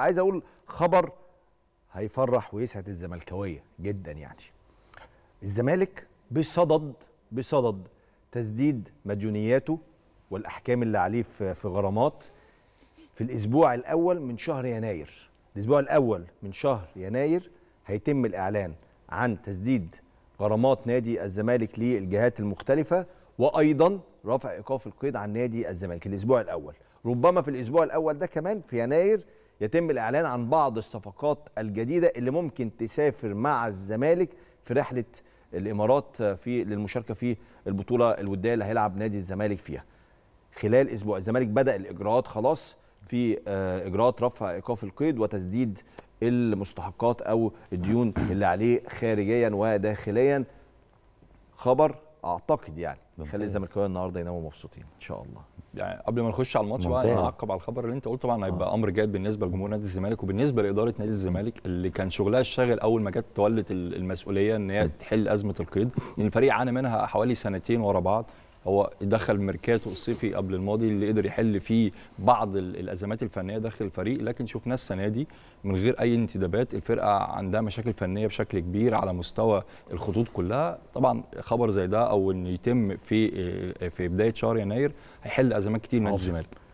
عايز اقول خبر هيفرح ويسعد الزملكاويه جدا يعني الزمالك بصدد بصدد تسديد مديونياته والاحكام اللي عليه في غرامات في الاسبوع الاول من شهر يناير الاسبوع الاول من شهر يناير هيتم الاعلان عن تسديد غرامات نادي الزمالك للجهات المختلفه وايضا رفع ايقاف القيد عن نادي الزمالك الاسبوع الاول ربما في الاسبوع الاول ده كمان في يناير يتم الاعلان عن بعض الصفقات الجديده اللي ممكن تسافر مع الزمالك في رحله الامارات في للمشاركه في البطوله الوديه اللي هيلعب نادي الزمالك فيها خلال اسبوع الزمالك بدا الاجراءات خلاص في آه، اجراءات رفع ايقاف القيد وتسديد المستحقات او الديون اللي عليه خارجيا وداخليا خبر اعتقد يعني خلي الزملكاويه النهارده يناموا مبسوطين ان شاء الله يعني قبل ما نخش على الماتش بقى نعقب يعني على الخبر اللي انت قلته طبعا هيبقى آه. امر جاد بالنسبه لجمهور نادي الزمالك وبالنسبه لاداره نادي الزمالك اللي كان شغلها الشاغل اول ما جت تولت المسؤوليه ان هي تحل ازمه القيد يعني الفريق عانى منها حوالي سنتين ورا بعض هو دخل ميركاتو الصيفي قبل الماضي اللي قدر يحل فيه بعض الازمات الفنيه داخل الفريق لكن شفنا السنه دي من غير اي انتدابات الفرقه عندها مشاكل فنيه بشكل كبير على مستوى الخطوط كلها طبعا خبر زي ده او انه يتم في آه، في بدايه شهر يناير هيحل ازمات كتير من الزمالك